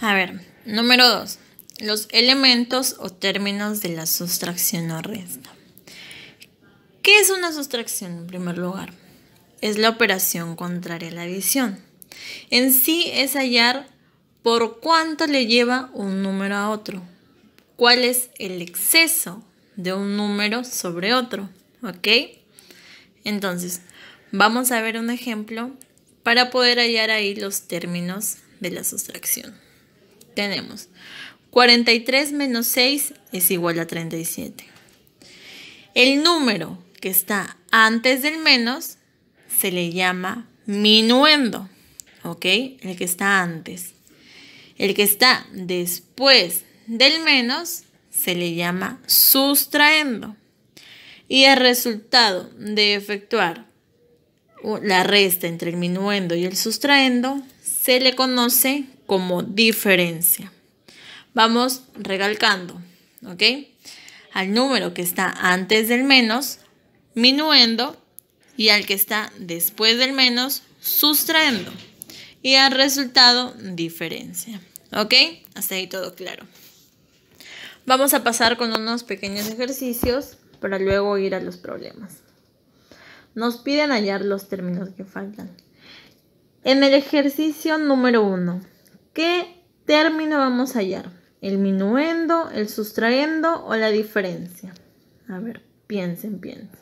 A ver, número 2. Los elementos o términos de la sustracción o resta. ¿Qué es una sustracción en primer lugar? Es la operación contraria a la adición. En sí es hallar por cuánto le lleva un número a otro. ¿Cuál es el exceso de un número sobre otro? ¿Ok? Entonces, vamos a ver un ejemplo para poder hallar ahí los términos de la sustracción tenemos 43 menos 6 es igual a 37. El número que está antes del menos se le llama minuendo, ¿ok? El que está antes. El que está después del menos se le llama sustraendo. Y el resultado de efectuar la resta entre el minuendo y el sustraendo se le conoce como diferencia. Vamos regalcando ¿ok? Al número que está antes del menos, minuendo, y al que está después del menos, sustraendo. Y al resultado, diferencia. ¿Ok? Hasta ahí todo claro. Vamos a pasar con unos pequeños ejercicios para luego ir a los problemas. Nos piden hallar los términos que faltan. En el ejercicio número 1 ¿Qué término vamos a hallar? ¿El minuendo, el sustraendo o la diferencia? A ver, piensen, piensen.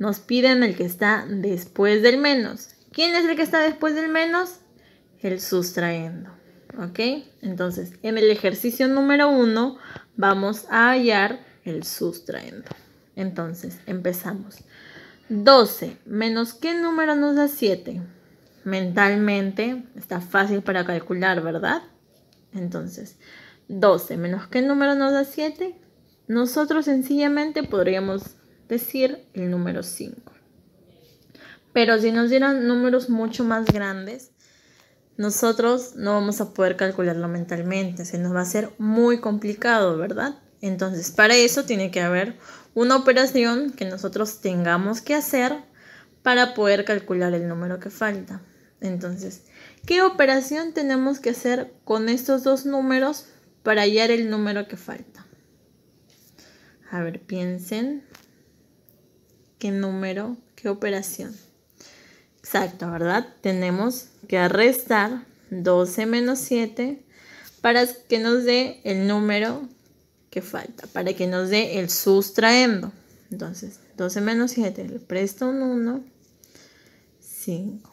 Nos piden el que está después del menos. ¿Quién es el que está después del menos? El sustraendo. ¿Ok? Entonces, en el ejercicio número uno vamos a hallar el sustraendo. Entonces, empezamos. 12 menos qué número nos da 7? mentalmente está fácil para calcular, ¿verdad? Entonces, 12 menos qué número nos da 7? Nosotros sencillamente podríamos decir el número 5. Pero si nos dieran números mucho más grandes, nosotros no vamos a poder calcularlo mentalmente, se nos va a hacer muy complicado, ¿verdad? Entonces, para eso tiene que haber una operación que nosotros tengamos que hacer para poder calcular el número que falta. Entonces, ¿qué operación tenemos que hacer con estos dos números para hallar el número que falta? A ver, piensen. ¿Qué número? ¿Qué operación? Exacto, ¿verdad? Tenemos que restar 12 menos 7 para que nos dé el número que falta, para que nos dé el sustraendo. Entonces, 12 menos 7, le presto un 1, 5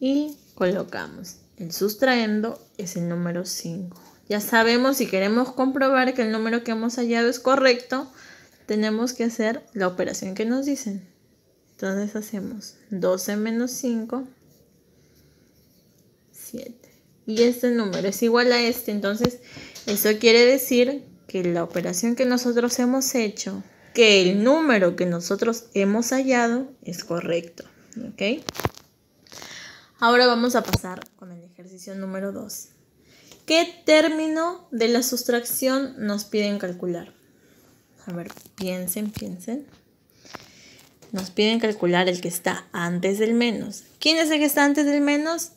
y colocamos. El sustraendo es el número 5. Ya sabemos, si queremos comprobar que el número que hemos hallado es correcto, tenemos que hacer la operación que nos dicen. Entonces hacemos 12 menos 5, 7. Y este número es igual a este, entonces eso quiere decir que la operación que nosotros hemos hecho, que el número que nosotros hemos hallado es correcto. ¿Ok? Ahora vamos a pasar con el ejercicio número 2. ¿Qué término de la sustracción nos piden calcular? A ver, piensen, piensen. Nos piden calcular el que está antes del menos. ¿Quién es el que está antes del menos?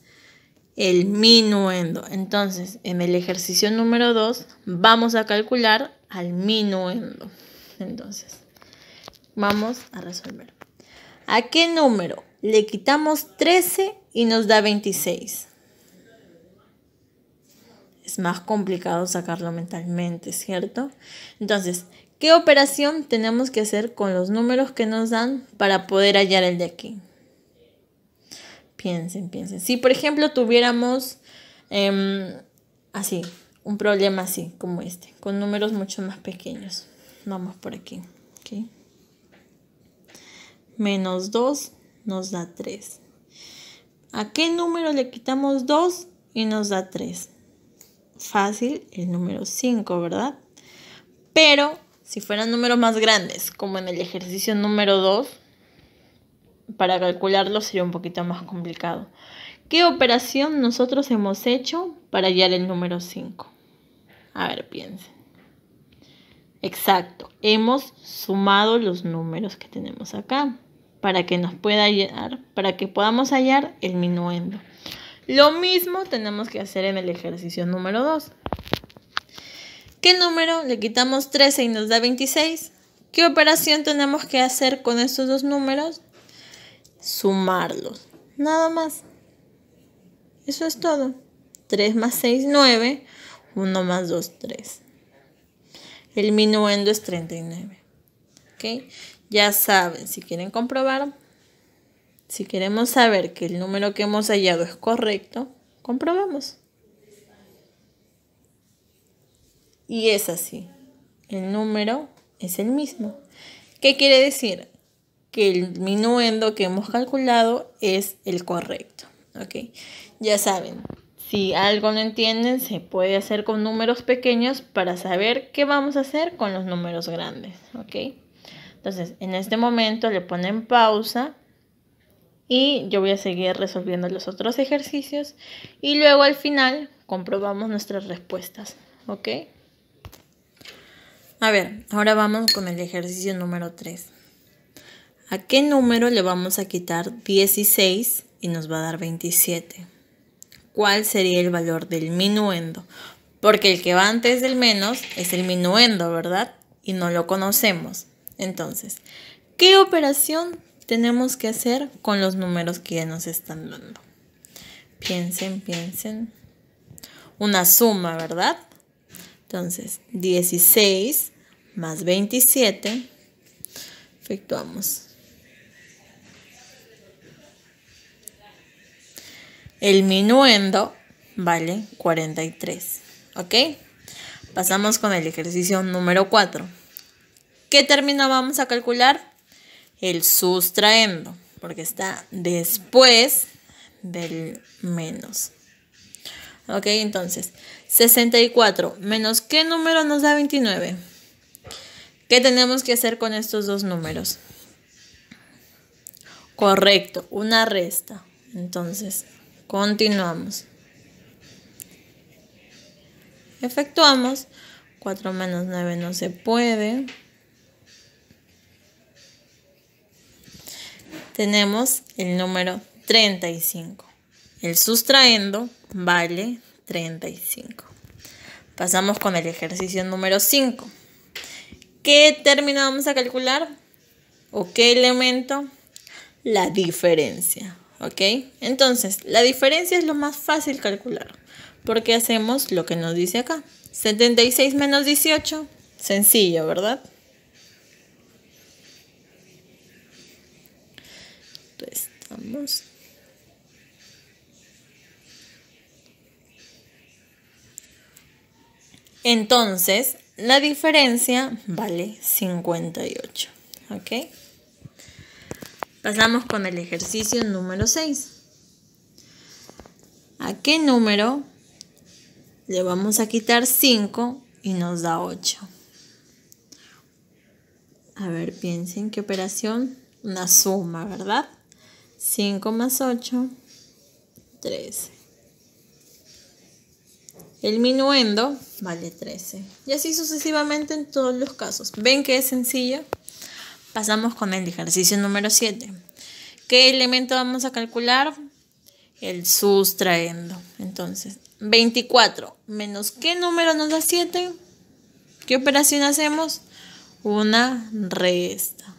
El minuendo. Entonces, en el ejercicio número 2 vamos a calcular al minuendo. Entonces, vamos a resolver. ¿A qué número le quitamos 13 y nos da 26. Es más complicado sacarlo mentalmente, ¿cierto? Entonces, ¿qué operación tenemos que hacer con los números que nos dan para poder hallar el de aquí? Piensen, piensen. Si por ejemplo tuviéramos em, así, un problema así como este, con números mucho más pequeños. Vamos por aquí. Menos 2 nos da 3. ¿A qué número le quitamos 2 y nos da 3? Fácil, el número 5, ¿verdad? Pero si fueran números más grandes, como en el ejercicio número 2, para calcularlo sería un poquito más complicado. ¿Qué operación nosotros hemos hecho para hallar el número 5? A ver, piensen. Exacto, hemos sumado los números que tenemos acá para que nos pueda hallar, para que podamos hallar el minuendo. Lo mismo tenemos que hacer en el ejercicio número 2. ¿Qué número? Le quitamos 13 y nos da 26. ¿Qué operación tenemos que hacer con estos dos números? Sumarlos. Nada más. Eso es todo. 3 más 6, 9. 1 más 2, 3. El minuendo es 39. ¿Ok? Ya saben, si quieren comprobar, si queremos saber que el número que hemos hallado es correcto, comprobamos. Y es así. El número es el mismo. ¿Qué quiere decir? Que el minuendo que hemos calculado es el correcto. Okay. Ya saben, si algo no entienden, se puede hacer con números pequeños para saber qué vamos a hacer con los números grandes. ¿Ok? Entonces, en este momento le ponen pausa y yo voy a seguir resolviendo los otros ejercicios y luego al final comprobamos nuestras respuestas, ¿ok? A ver, ahora vamos con el ejercicio número 3. ¿A qué número le vamos a quitar 16 y nos va a dar 27? ¿Cuál sería el valor del minuendo? Porque el que va antes del menos es el minuendo, ¿verdad? Y no lo conocemos. Entonces, ¿qué operación tenemos que hacer con los números que ya nos están dando? Piensen, piensen. Una suma, ¿verdad? Entonces, 16 más 27. Efectuamos. El minuendo vale 43. ¿Ok? Pasamos con el ejercicio número 4. ¿Qué término vamos a calcular? El sustraendo, porque está después del menos. Ok, entonces, 64 menos qué número nos da 29. ¿Qué tenemos que hacer con estos dos números? Correcto, una resta. Entonces, continuamos. Efectuamos. 4 menos 9 no se puede. tenemos el número 35. El sustraendo vale 35. Pasamos con el ejercicio número 5. ¿Qué término vamos a calcular? ¿O qué elemento? La diferencia. ¿Ok? Entonces, la diferencia es lo más fácil calcular. Porque hacemos lo que nos dice acá. 76 menos 18. Sencillo, ¿verdad? Entonces, la diferencia vale 58. ¿Ok? Pasamos con el ejercicio número 6. ¿A qué número le vamos a quitar 5 y nos da 8? A ver, piensen qué operación. Una suma, ¿verdad? 5 más 8, 13. El minuendo vale 13. Y así sucesivamente en todos los casos. ¿Ven que es sencillo? Pasamos con el ejercicio número 7. ¿Qué elemento vamos a calcular? El sustraendo. Entonces, 24 menos qué número nos da 7? ¿Qué operación hacemos? Una resta.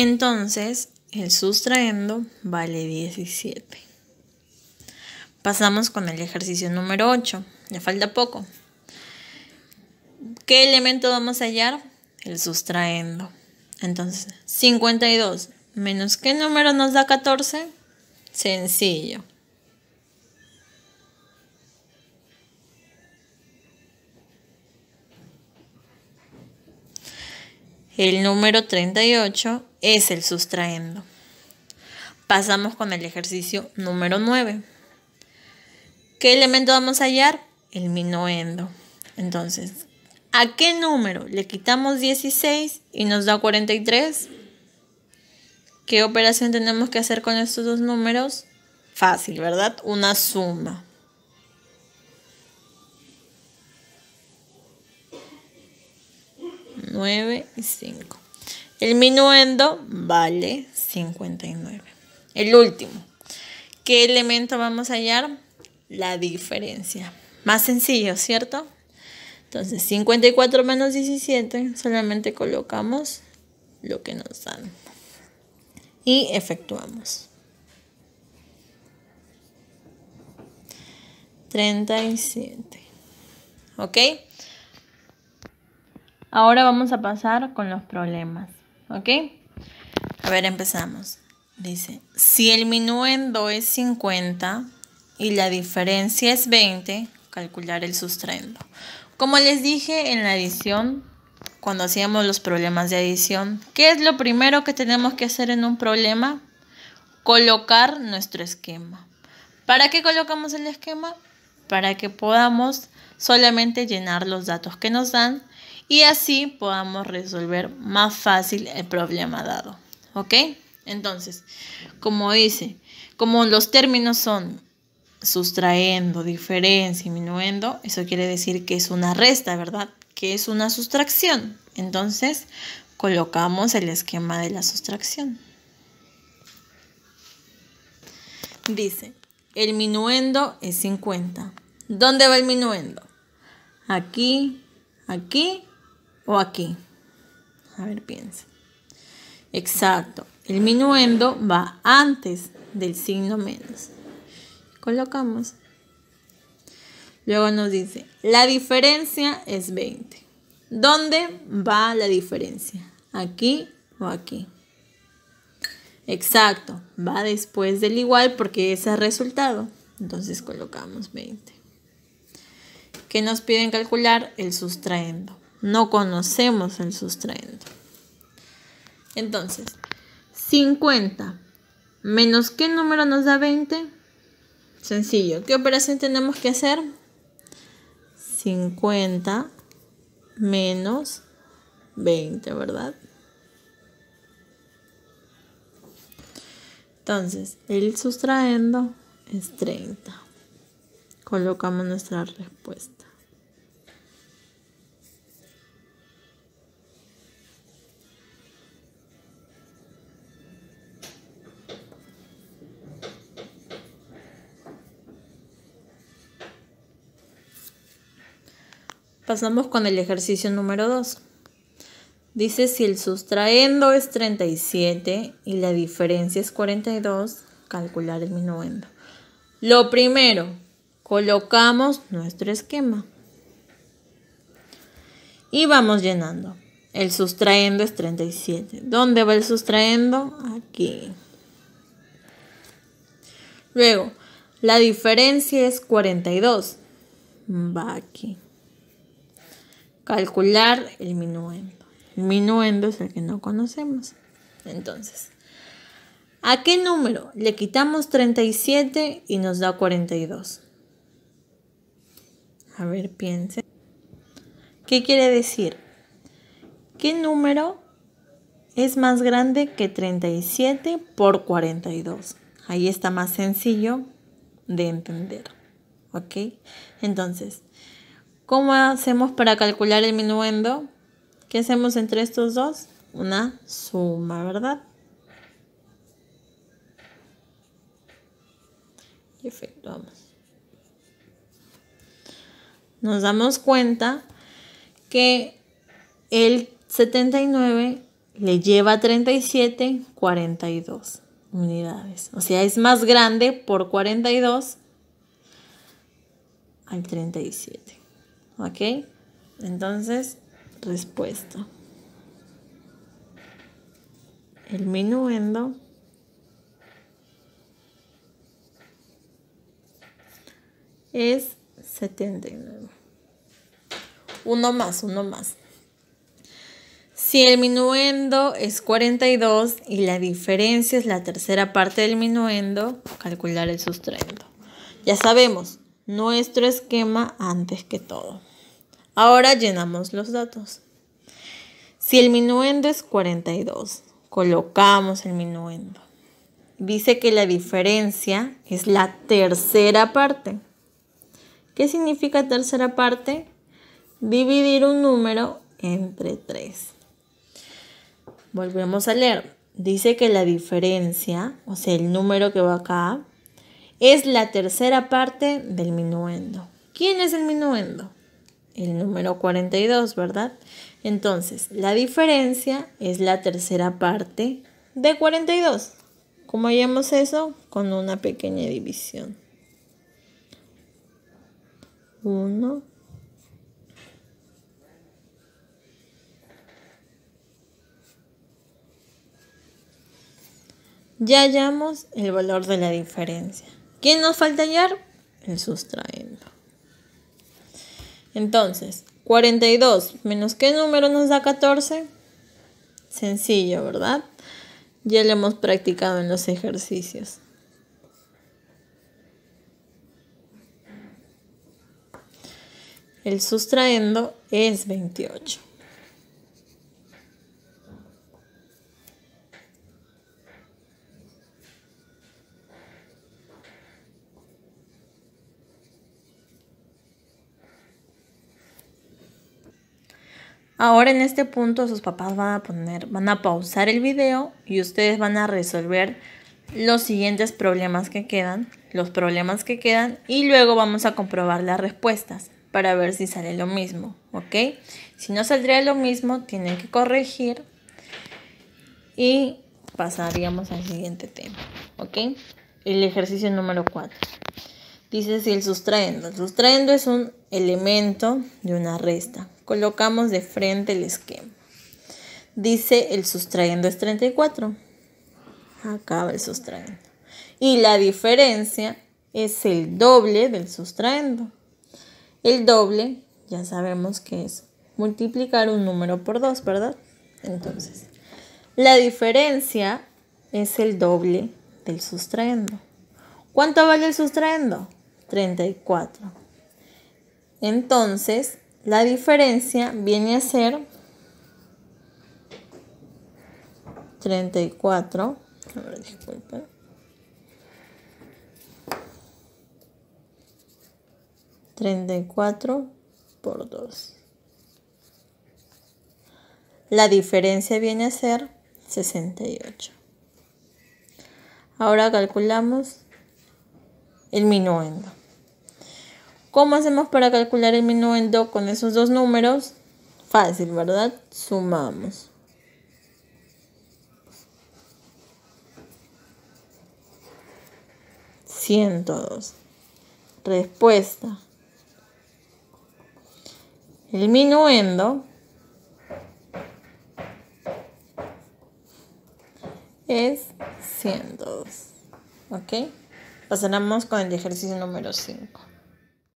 Entonces, el sustraendo vale 17. Pasamos con el ejercicio número 8. Ya falta poco. ¿Qué elemento vamos a hallar? El sustraendo. Entonces, 52 menos qué número nos da 14? Sencillo. El número 38 es el sustraendo. Pasamos con el ejercicio número 9. ¿Qué elemento vamos a hallar? El minuendo. Entonces, ¿a qué número le quitamos 16 y nos da 43? ¿Qué operación tenemos que hacer con estos dos números? Fácil, ¿verdad? Una suma. 9 y 5. El minuendo vale 59. El último. ¿Qué elemento vamos a hallar? La diferencia. Más sencillo, ¿cierto? Entonces, 54 menos 17, solamente colocamos lo que nos dan. Y efectuamos. 37. ¿Ok? Ahora vamos a pasar con los problemas, ¿ok? A ver, empezamos. Dice, si el minuendo es 50 y la diferencia es 20, calcular el sustraendo. Como les dije en la edición, cuando hacíamos los problemas de adición, ¿qué es lo primero que tenemos que hacer en un problema? Colocar nuestro esquema. ¿Para qué colocamos el esquema? Para que podamos solamente llenar los datos que nos dan y así podamos resolver más fácil el problema dado. ¿Ok? Entonces, como dice, como los términos son sustraendo, diferencia, minuendo, eso quiere decir que es una resta, ¿verdad? Que es una sustracción. Entonces, colocamos el esquema de la sustracción. Dice, el minuendo es 50. ¿Dónde va el minuendo? Aquí, aquí o aquí? A ver, piensa. Exacto. El minuendo va antes del signo menos. Colocamos. Luego nos dice, la diferencia es 20. ¿Dónde va la diferencia? ¿Aquí o aquí? Exacto, va después del igual porque ese el resultado. Entonces colocamos 20. ¿Qué nos piden calcular? El sustraendo. No conocemos el sustraendo. Entonces, 50 menos qué número nos da 20? Sencillo. ¿Qué operación tenemos que hacer? 50 menos 20, ¿verdad? Entonces, el sustraendo es 30. Colocamos nuestra respuesta. Pasamos con el ejercicio número 2. Dice si el sustraendo es 37 y la diferencia es 42, calcular el minuendo. Lo primero, colocamos nuestro esquema. Y vamos llenando. El sustraendo es 37. ¿Dónde va el sustraendo? Aquí. Luego, la diferencia es 42. Va aquí calcular el minuendo. El minuendo es el que no conocemos. Entonces, ¿a qué número le quitamos 37 y nos da 42? A ver, piense. ¿Qué quiere decir? ¿Qué número es más grande que 37 por 42? Ahí está más sencillo de entender. ¿Ok? Entonces, ¿Cómo hacemos para calcular el minuendo? ¿Qué hacemos entre estos dos? Una suma, ¿verdad? Y efectuamos. Nos damos cuenta que el 79 le lleva 37, 42 unidades. O sea, es más grande por 42 al 37. ¿Ok? Entonces, respuesta. El minuendo es 79. Uno más, uno más. Si el minuendo es 42 y la diferencia es la tercera parte del minuendo, calcular el sustraendo. Ya sabemos, nuestro esquema antes que todo. Ahora llenamos los datos. Si el minuendo es 42, colocamos el minuendo. Dice que la diferencia es la tercera parte. ¿Qué significa tercera parte? Dividir un número entre 3. Volvemos a leer. Dice que la diferencia, o sea, el número que va acá, es la tercera parte del minuendo. ¿Quién es el minuendo? el número 42, ¿verdad? Entonces, la diferencia es la tercera parte de 42. ¿Cómo hallamos eso? Con una pequeña división. 1. Ya hallamos el valor de la diferencia. ¿Quién nos falta hallar? El sustraendo. Entonces, 42 menos qué número nos da 14? Sencillo, ¿verdad? Ya lo hemos practicado en los ejercicios. El sustraendo es 28. Ahora en este punto sus papás van a poner, van a pausar el video y ustedes van a resolver los siguientes problemas que quedan, los problemas que quedan y luego vamos a comprobar las respuestas para ver si sale lo mismo, ¿ok? Si no saldría lo mismo, tienen que corregir y pasaríamos al siguiente tema, ¿ok? El ejercicio número 4. Dice si el sustraendo. El sustraendo es un elemento de una resta. Colocamos de frente el esquema. Dice el sustraendo es 34. Acaba el sustraendo. Y la diferencia es el doble del sustraendo. El doble ya sabemos que es multiplicar un número por 2, ¿verdad? Entonces, la diferencia es el doble del sustraendo. ¿Cuánto vale el sustraendo? 34. Entonces, la diferencia viene a ser 34. Treinta y cuatro por dos. La diferencia viene a ser 68. Ahora calculamos el minuendo. ¿Cómo hacemos para calcular el minuendo con esos dos números? Fácil, ¿verdad? Sumamos. 102. Respuesta. El minuendo es 102. ¿Ok? Pasaremos con el ejercicio número 5.